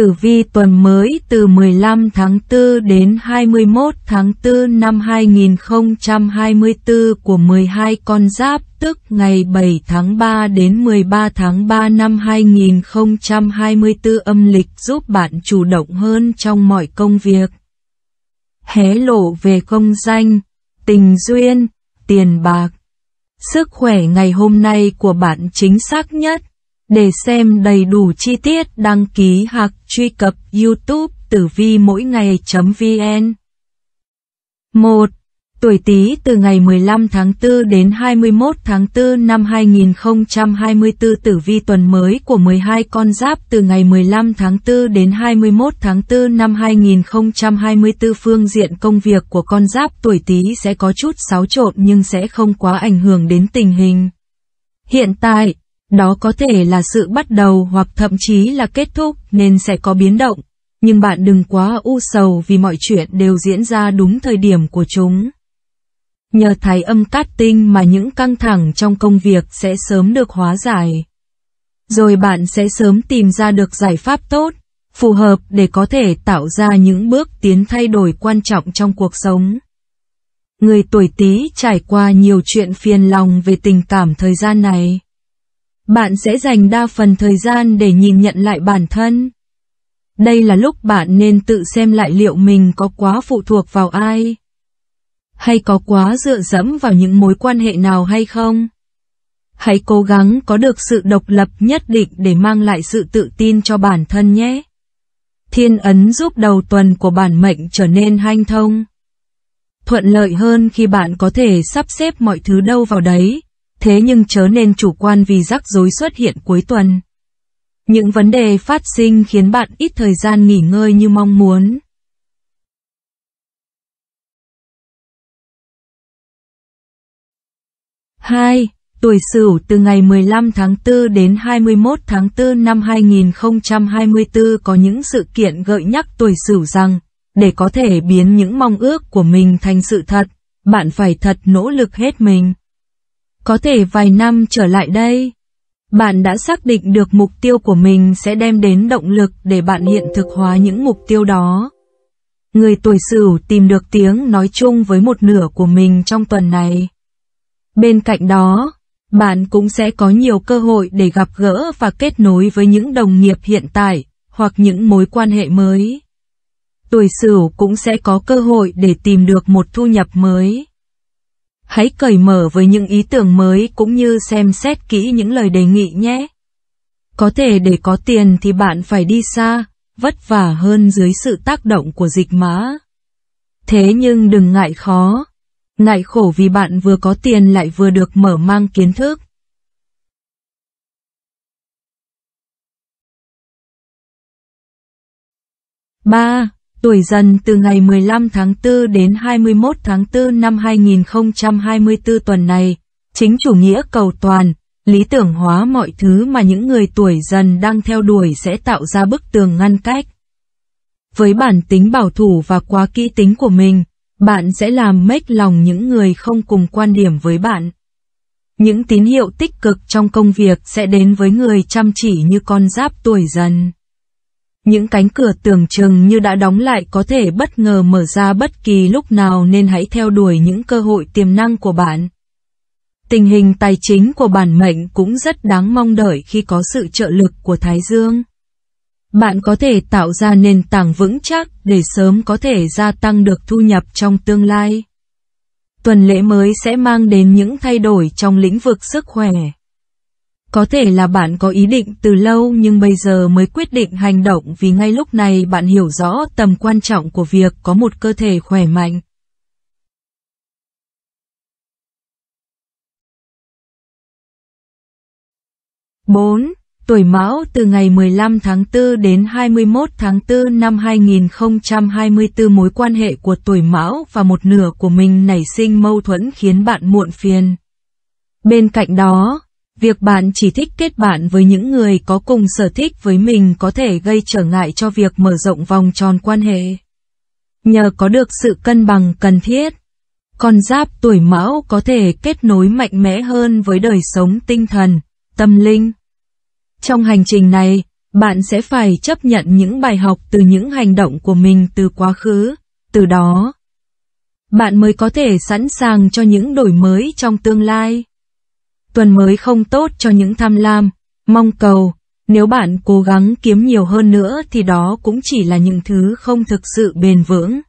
tử vi tuần mới từ 15 tháng 4 đến 21 tháng 4 năm 2024 của 12 con giáp tức ngày 7 tháng 3 đến 13 tháng 3 năm 2024 âm lịch giúp bạn chủ động hơn trong mọi công việc. Hé lộ về công danh, tình duyên, tiền bạc. Sức khỏe ngày hôm nay của bạn chính xác nhất để xem đầy đủ chi tiết đăng ký hoặc truy cập YouTube tử vi mỗi ngày.vn. 1. Tuổi Tý từ ngày 15 tháng 4 đến 21 tháng 4 năm 2024 tử vi tuần mới của 12 con giáp từ ngày 15 tháng 4 đến 21 tháng 4 năm 2024 phương diện công việc của con giáp tuổi Tý sẽ có chút xáo trộn nhưng sẽ không quá ảnh hưởng đến tình hình. Hiện tại, đó có thể là sự bắt đầu hoặc thậm chí là kết thúc nên sẽ có biến động. Nhưng bạn đừng quá u sầu vì mọi chuyện đều diễn ra đúng thời điểm của chúng. Nhờ thái âm cát tinh mà những căng thẳng trong công việc sẽ sớm được hóa giải. Rồi bạn sẽ sớm tìm ra được giải pháp tốt, phù hợp để có thể tạo ra những bước tiến thay đổi quan trọng trong cuộc sống. Người tuổi Tý trải qua nhiều chuyện phiền lòng về tình cảm thời gian này bạn sẽ dành đa phần thời gian để nhìn nhận lại bản thân. Đây là lúc bạn nên tự xem lại liệu mình có quá phụ thuộc vào ai, hay có quá dựa dẫm vào những mối quan hệ nào hay không. Hãy cố gắng có được sự độc lập nhất định để mang lại sự tự tin cho bản thân nhé. Thiên ấn giúp đầu tuần của bản mệnh trở nên hanh thông. Thuận lợi hơn khi bạn có thể sắp xếp mọi thứ đâu vào đấy thế nhưng chớ nên chủ quan vì rắc rối xuất hiện cuối tuần. Những vấn đề phát sinh khiến bạn ít thời gian nghỉ ngơi như mong muốn. Hai, tuổi Sửu từ ngày 15 tháng 4 đến 21 tháng 4 năm 2024 có những sự kiện gợi nhắc tuổi Sửu rằng, để có thể biến những mong ước của mình thành sự thật, bạn phải thật nỗ lực hết mình có thể vài năm trở lại đây, bạn đã xác định được mục tiêu của mình sẽ đem đến động lực để bạn hiện thực hóa những mục tiêu đó. Người tuổi Sửu tìm được tiếng nói chung với một nửa của mình trong tuần này. Bên cạnh đó, bạn cũng sẽ có nhiều cơ hội để gặp gỡ và kết nối với những đồng nghiệp hiện tại, hoặc những mối quan hệ mới. Tuổi Sửu cũng sẽ có cơ hội để tìm được một thu nhập mới. Hãy cởi mở với những ý tưởng mới cũng như xem xét kỹ những lời đề nghị nhé. Có thể để có tiền thì bạn phải đi xa, vất vả hơn dưới sự tác động của dịch má. Thế nhưng đừng ngại khó, ngại khổ vì bạn vừa có tiền lại vừa được mở mang kiến thức. ba Tuổi dần từ ngày 15 tháng 4 đến 21 tháng 4 năm 2024 tuần này, chính chủ nghĩa cầu toàn, lý tưởng hóa mọi thứ mà những người tuổi dần đang theo đuổi sẽ tạo ra bức tường ngăn cách. Với bản tính bảo thủ và quá kỹ tính của mình, bạn sẽ làm mếch lòng những người không cùng quan điểm với bạn. Những tín hiệu tích cực trong công việc sẽ đến với người chăm chỉ như con giáp tuổi dần. Những cánh cửa tưởng chừng như đã đóng lại có thể bất ngờ mở ra bất kỳ lúc nào nên hãy theo đuổi những cơ hội tiềm năng của bạn. Tình hình tài chính của bản mệnh cũng rất đáng mong đợi khi có sự trợ lực của Thái Dương. Bạn có thể tạo ra nền tảng vững chắc để sớm có thể gia tăng được thu nhập trong tương lai. Tuần lễ mới sẽ mang đến những thay đổi trong lĩnh vực sức khỏe. Có thể là bạn có ý định từ lâu nhưng bây giờ mới quyết định hành động vì ngay lúc này bạn hiểu rõ tầm quan trọng của việc có một cơ thể khỏe mạnh. bốn Tuổi Mão từ ngày 15 tháng 4 đến 21 tháng 4 năm 2024 mối quan hệ của tuổi Mão và một nửa của mình nảy sinh mâu thuẫn khiến bạn muộn phiền. Bên cạnh đó, Việc bạn chỉ thích kết bạn với những người có cùng sở thích với mình có thể gây trở ngại cho việc mở rộng vòng tròn quan hệ. Nhờ có được sự cân bằng cần thiết, con giáp tuổi mão có thể kết nối mạnh mẽ hơn với đời sống tinh thần, tâm linh. Trong hành trình này, bạn sẽ phải chấp nhận những bài học từ những hành động của mình từ quá khứ, từ đó, bạn mới có thể sẵn sàng cho những đổi mới trong tương lai tuần mới không tốt cho những tham lam, mong cầu. Nếu bạn cố gắng kiếm nhiều hơn nữa thì đó cũng chỉ là những thứ không thực sự bền vững.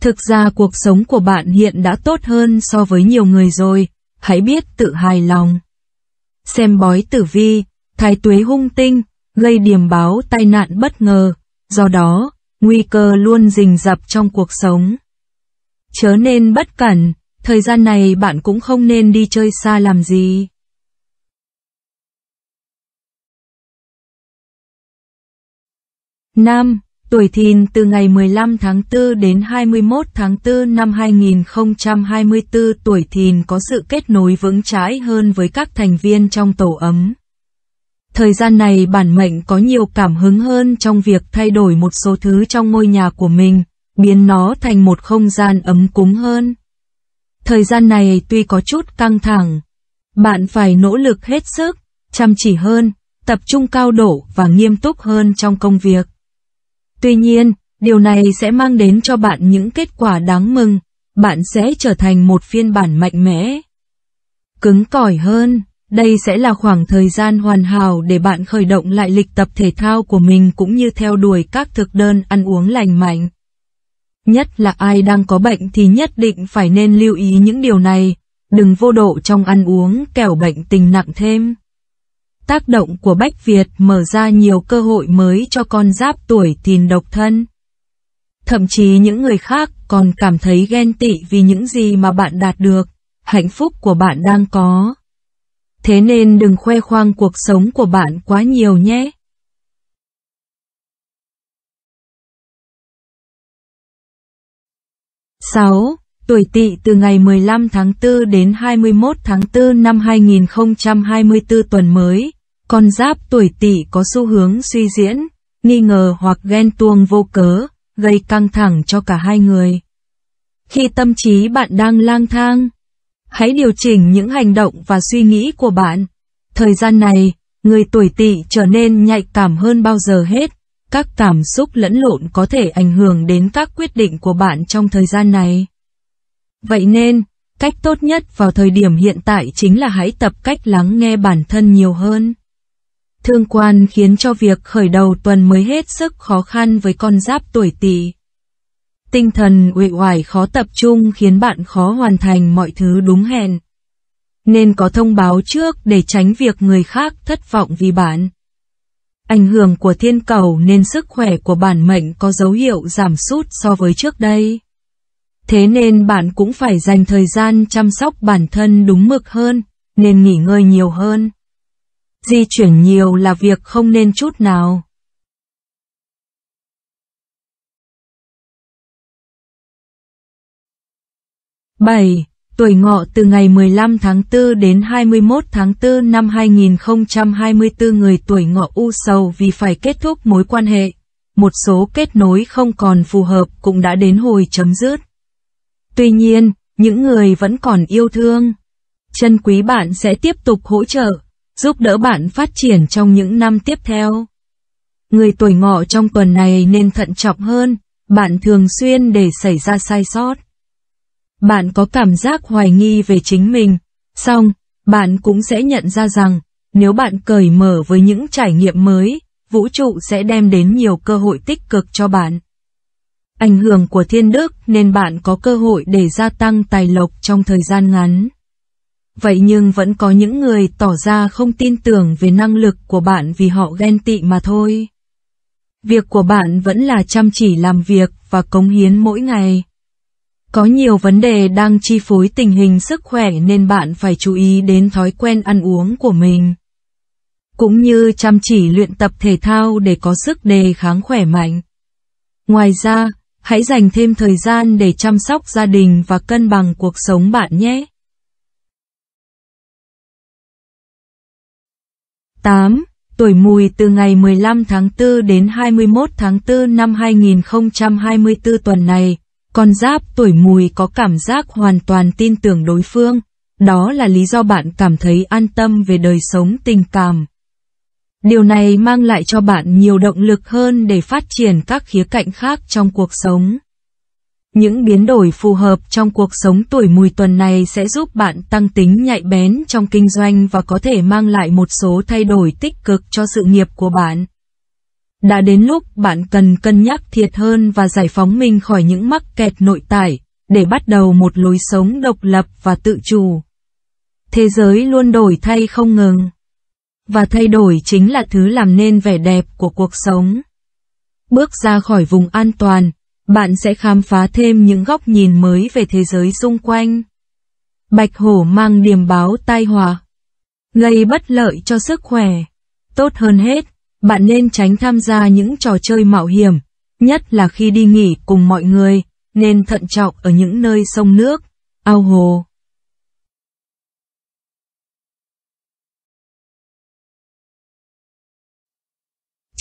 Thực ra cuộc sống của bạn hiện đã tốt hơn so với nhiều người rồi, hãy biết tự hài lòng. Xem bói tử vi, thái tuế hung tinh, gây điểm báo tai nạn bất ngờ, do đó, nguy cơ luôn rình rập trong cuộc sống. Chớ nên bất cẩn, thời gian này bạn cũng không nên đi chơi xa làm gì. Nam, tuổi thìn từ ngày 15 tháng 4 đến 21 tháng 4 năm 2024 tuổi thìn có sự kết nối vững trái hơn với các thành viên trong tổ ấm. Thời gian này bản mệnh có nhiều cảm hứng hơn trong việc thay đổi một số thứ trong ngôi nhà của mình, biến nó thành một không gian ấm cúng hơn. Thời gian này tuy có chút căng thẳng, bạn phải nỗ lực hết sức, chăm chỉ hơn, tập trung cao độ và nghiêm túc hơn trong công việc. Tuy nhiên, điều này sẽ mang đến cho bạn những kết quả đáng mừng, bạn sẽ trở thành một phiên bản mạnh mẽ. Cứng cỏi hơn, đây sẽ là khoảng thời gian hoàn hảo để bạn khởi động lại lịch tập thể thao của mình cũng như theo đuổi các thực đơn ăn uống lành mạnh. Nhất là ai đang có bệnh thì nhất định phải nên lưu ý những điều này, đừng vô độ trong ăn uống kẻo bệnh tình nặng thêm. Tác động của Bách Việt mở ra nhiều cơ hội mới cho con giáp tuổi thìn độc thân. Thậm chí những người khác còn cảm thấy ghen tị vì những gì mà bạn đạt được, hạnh phúc của bạn đang có. Thế nên đừng khoe khoang cuộc sống của bạn quá nhiều nhé. 6. Tuổi Tỵ từ ngày 15 tháng 4 đến 21 tháng 4 năm 2024 tuần mới. Con giáp tuổi Tỵ có xu hướng suy diễn, nghi ngờ hoặc ghen tuông vô cớ, gây căng thẳng cho cả hai người. Khi tâm trí bạn đang lang thang, hãy điều chỉnh những hành động và suy nghĩ của bạn. Thời gian này, người tuổi Tỵ trở nên nhạy cảm hơn bao giờ hết các cảm xúc lẫn lộn có thể ảnh hưởng đến các quyết định của bạn trong thời gian này. Vậy nên, cách tốt nhất vào thời điểm hiện tại chính là hãy tập cách lắng nghe bản thân nhiều hơn. Thương quan khiến cho việc khởi đầu tuần mới hết sức khó khăn với con giáp tuổi tỵ. Tinh thần uể oải khó tập trung khiến bạn khó hoàn thành mọi thứ đúng hẹn. Nên có thông báo trước để tránh việc người khác thất vọng vì bạn. Ảnh hưởng của thiên cầu nên sức khỏe của bản mệnh có dấu hiệu giảm sút so với trước đây. Thế nên bạn cũng phải dành thời gian chăm sóc bản thân đúng mực hơn, nên nghỉ ngơi nhiều hơn. Di chuyển nhiều là việc không nên chút nào. Bảy tuổi ngọ từ ngày 15 tháng 4 đến 21 tháng 4 năm 2024 người tuổi ngọ u sầu vì phải kết thúc mối quan hệ. Một số kết nối không còn phù hợp cũng đã đến hồi chấm dứt. Tuy nhiên, những người vẫn còn yêu thương. Chân quý bạn sẽ tiếp tục hỗ trợ, giúp đỡ bạn phát triển trong những năm tiếp theo. Người tuổi ngọ trong tuần này nên thận trọng hơn, bạn thường xuyên để xảy ra sai sót bạn có cảm giác hoài nghi về chính mình. Xong, bạn cũng sẽ nhận ra rằng, nếu bạn cởi mở với những trải nghiệm mới, vũ trụ sẽ đem đến nhiều cơ hội tích cực cho bạn. Ảnh hưởng của thiên đức nên bạn có cơ hội để gia tăng tài lộc trong thời gian ngắn. Vậy nhưng vẫn có những người tỏ ra không tin tưởng về năng lực của bạn vì họ ghen tị mà thôi. Việc của bạn vẫn là chăm chỉ làm việc và cống hiến mỗi ngày. Có nhiều vấn đề đang chi phối tình hình sức khỏe nên bạn phải chú ý đến thói quen ăn uống của mình. Cũng như chăm chỉ luyện tập thể thao để có sức đề kháng khỏe mạnh. Ngoài ra, hãy dành thêm thời gian để chăm sóc gia đình và cân bằng cuộc sống bạn nhé. 8. Tuổi mùi từ ngày 15 tháng 4 đến 21 tháng 4 năm 2024 tuần này, con giáp tuổi mùi có cảm giác hoàn toàn tin tưởng đối phương, đó là lý do bạn cảm thấy an tâm về đời sống tình cảm. Điều này mang lại cho bạn nhiều động lực hơn để phát triển các khía cạnh khác trong cuộc sống. Những biến đổi phù hợp trong cuộc sống tuổi mùi tuần này sẽ giúp bạn tăng tính nhạy bén trong kinh doanh và có thể mang lại một số thay đổi tích cực cho sự nghiệp của bạn. Đã đến lúc bạn cần cân nhắc thiệt hơn và giải phóng mình khỏi những mắc kẹt nội tại, để bắt đầu một lối sống độc lập và tự chủ. Thế giới luôn đổi thay không ngừng. Và thay đổi chính là thứ làm nên vẻ đẹp của cuộc sống. Bước ra khỏi vùng an toàn, bạn sẽ khám phá thêm những góc nhìn mới về thế giới xung quanh. Bạch hổ mang điềm báo tai họa, gây bất lợi cho sức khỏe. Tốt hơn hết, bạn nên tránh tham gia những trò chơi mạo hiểm, nhất là khi đi nghỉ cùng mọi người, nên thận trọng ở những nơi sông nước, ao hồ.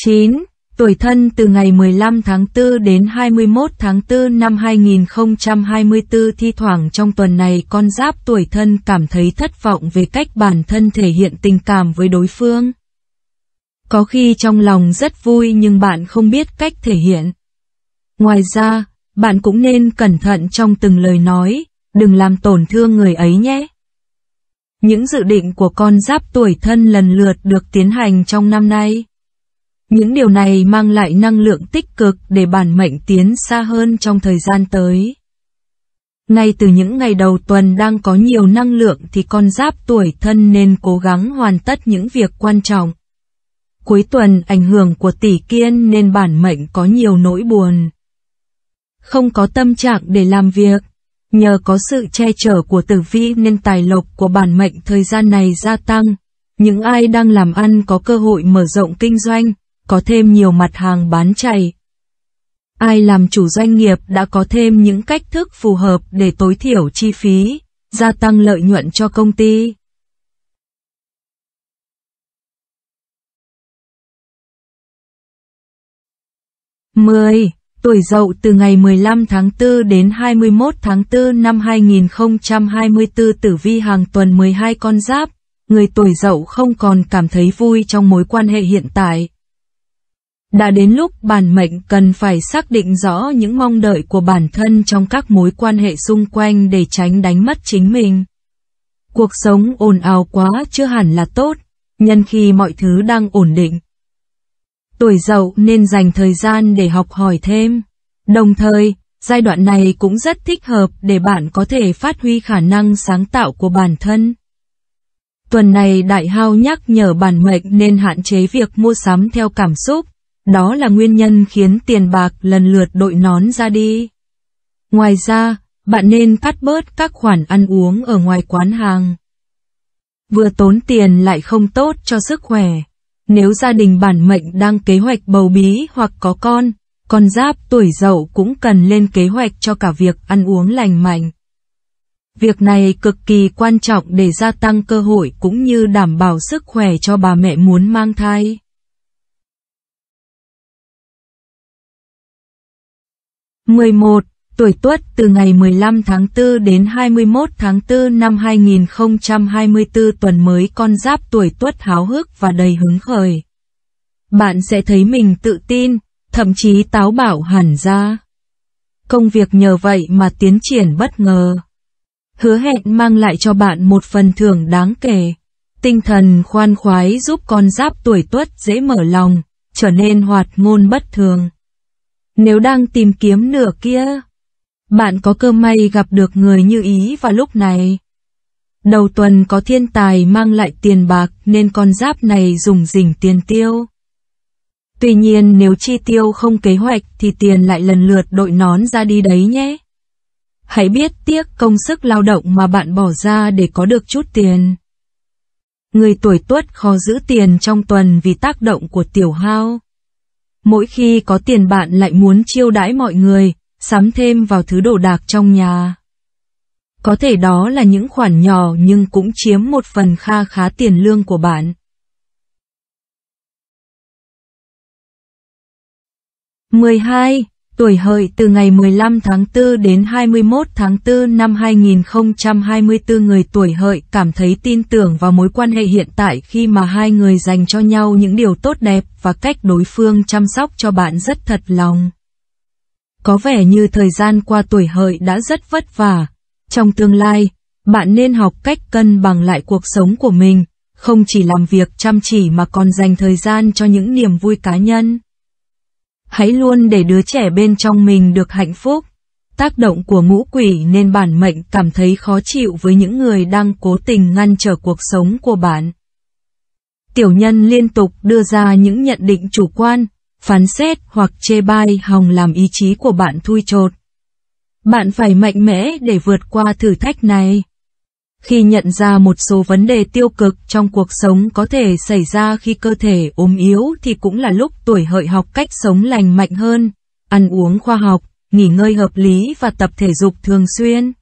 Chín, tuổi thân từ ngày 15 tháng 4 đến 21 tháng 4 năm 2024 thi thoảng trong tuần này con giáp tuổi thân cảm thấy thất vọng về cách bản thân thể hiện tình cảm với đối phương có khi trong lòng rất vui nhưng bạn không biết cách thể hiện. Ngoài ra, bạn cũng nên cẩn thận trong từng lời nói, đừng làm tổn thương người ấy nhé. Những dự định của con giáp tuổi thân lần lượt được tiến hành trong năm nay. Những điều này mang lại năng lượng tích cực để bản mệnh tiến xa hơn trong thời gian tới. Ngay từ những ngày đầu tuần đang có nhiều năng lượng thì con giáp tuổi thân nên cố gắng hoàn tất những việc quan trọng. Cuối tuần ảnh hưởng của tỷ kiên nên bản mệnh có nhiều nỗi buồn. Không có tâm trạng để làm việc. Nhờ có sự che chở của tử vi nên tài lộc của bản mệnh thời gian này gia tăng. Những ai đang làm ăn có cơ hội mở rộng kinh doanh, có thêm nhiều mặt hàng bán chạy. Ai làm chủ doanh nghiệp đã có thêm những cách thức phù hợp để tối thiểu chi phí, gia tăng lợi nhuận cho công ty. 10. Tuổi Dậu từ ngày 15 tháng 4 đến 21 tháng 4 năm 2024 tử vi hàng tuần 12 con giáp, người tuổi Dậu không còn cảm thấy vui trong mối quan hệ hiện tại. Đã đến lúc bản mệnh cần phải xác định rõ những mong đợi của bản thân trong các mối quan hệ xung quanh để tránh đánh mất chính mình. Cuộc sống ồn ào quá chưa hẳn là tốt, nhân khi mọi thứ đang ổn định, Tuổi dậu nên dành thời gian để học hỏi thêm. Đồng thời, giai đoạn này cũng rất thích hợp để bạn có thể phát huy khả năng sáng tạo của bản thân. Tuần này đại hao nhắc nhở bản mệnh nên hạn chế việc mua sắm theo cảm xúc, đó là nguyên nhân khiến tiền bạc lần lượt đội nón ra đi. Ngoài ra, bạn nên cắt bớt các khoản ăn uống ở ngoài quán hàng. Vừa tốn tiền lại không tốt cho sức khỏe. Nếu gia đình bản mệnh đang kế hoạch bầu bí hoặc có con, con giáp tuổi dậu cũng cần lên kế hoạch cho cả việc ăn uống lành mạnh. Việc này cực kỳ quan trọng để gia tăng cơ hội cũng như đảm bảo sức khỏe cho bà mẹ muốn mang thai. mười một tuổi Tuất từ ngày 15 tháng 4 đến 21 tháng 4 năm 2024 tuần mới con giáp tuổi Tuất háo hức và đầy hứng khởi. Bạn sẽ thấy mình tự tin, thậm chí táo bảo hẳn ra. Công việc nhờ vậy mà tiến triển bất ngờ. Hứa hẹn mang lại cho bạn một phần thưởng đáng kể. Tinh thần khoan khoái giúp con giáp tuổi Tuất dễ mở lòng, trở nên hoạt ngôn bất thường. Nếu đang tìm kiếm nửa kia bạn có cơ may gặp được người như ý vào lúc này. Đầu tuần có thiên tài mang lại tiền bạc nên con giáp này dùng dỉnh tiền tiêu. Tuy nhiên nếu chi tiêu không kế hoạch thì tiền lại lần lượt đội nón ra đi đấy nhé. Hãy biết tiếc công sức lao động mà bạn bỏ ra để có được chút tiền. Người tuổi tuất khó giữ tiền trong tuần vì tác động của tiểu hao. Mỗi khi có tiền bạn lại muốn chiêu đãi mọi người, sắm thêm vào thứ đồ đạc trong nhà. Có thể đó là những khoản nhỏ nhưng cũng chiếm một phần kha khá tiền lương của bạn. mười hai Tuổi hợi từ ngày 15 tháng 4 đến 21 tháng 4 năm 2024 người tuổi hợi cảm thấy tin tưởng vào mối quan hệ hiện tại khi mà hai người dành cho nhau những điều tốt đẹp và cách đối phương chăm sóc cho bạn rất thật lòng. Có vẻ như thời gian qua tuổi hợi đã rất vất vả. Trong tương lai, bạn nên học cách cân bằng lại cuộc sống của mình, không chỉ làm việc chăm chỉ mà còn dành thời gian cho những niềm vui cá nhân. Hãy luôn để đứa trẻ bên trong mình được hạnh phúc. Tác động của ngũ quỷ nên bản mệnh cảm thấy khó chịu với những người đang cố tình ngăn trở cuộc sống của bạn. Tiểu nhân liên tục đưa ra những nhận định chủ quan, phán xét hoặc chê bai hòng làm ý chí của bạn thui chột. Bạn phải mạnh mẽ để vượt qua thử thách này. Khi nhận ra một số vấn đề tiêu cực trong cuộc sống có thể xảy ra khi cơ thể ốm yếu thì cũng là lúc tuổi hợi học cách sống lành mạnh hơn, ăn uống khoa học, nghỉ ngơi hợp lý và tập thể dục thường xuyên.